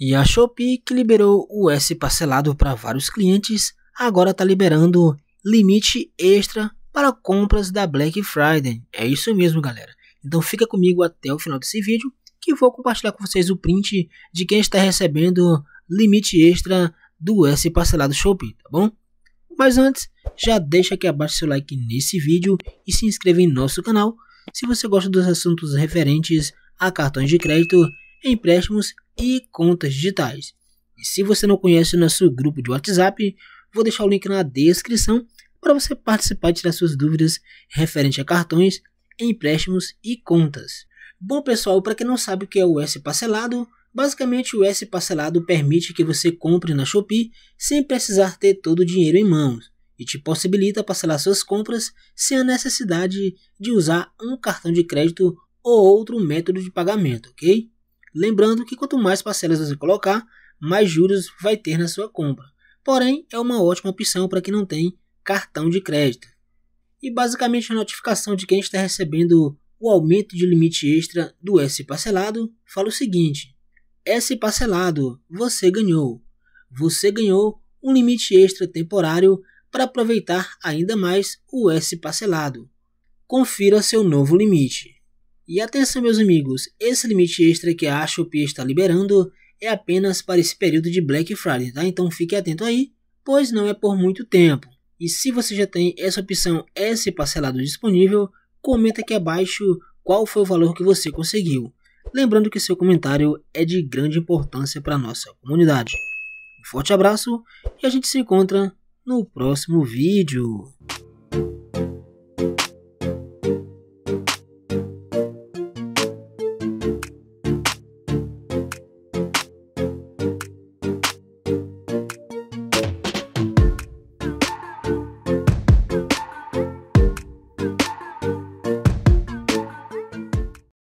E a Shopee, que liberou o S parcelado para vários clientes, agora está liberando limite extra para compras da Black Friday. É isso mesmo, galera. Então fica comigo até o final desse vídeo que vou compartilhar com vocês o print de quem está recebendo limite extra do S parcelado Shopee, tá bom? Mas antes, já deixa aqui abaixo seu like nesse vídeo e se inscreva em nosso canal se você gosta dos assuntos referentes a cartões de crédito, empréstimos e contas digitais. E se você não conhece o nosso grupo de WhatsApp, vou deixar o link na descrição para você participar e tirar suas dúvidas referente a cartões, empréstimos e contas. Bom pessoal, para quem não sabe o que é o S parcelado, basicamente o S parcelado permite que você compre na Shopee sem precisar ter todo o dinheiro em mãos e te possibilita parcelar suas compras sem a necessidade de usar um cartão de crédito ou outro método de pagamento, ok? Lembrando que quanto mais parcelas você colocar, mais juros vai ter na sua compra. Porém, é uma ótima opção para quem não tem cartão de crédito. E basicamente a notificação de quem está recebendo o aumento de limite extra do S parcelado fala o seguinte: S parcelado, você ganhou. Você ganhou um limite extra temporário para aproveitar ainda mais o S parcelado. Confira seu novo limite. E atenção, meus amigos, esse limite extra que a Shopee está liberando é apenas para esse período de Black Friday, tá? Então fique atento aí, pois não é por muito tempo. E se você já tem essa opção S parcelado disponível, comenta aqui abaixo qual foi o valor que você conseguiu. Lembrando que seu comentário é de grande importância para a nossa comunidade. Um forte abraço e a gente se encontra no próximo vídeo.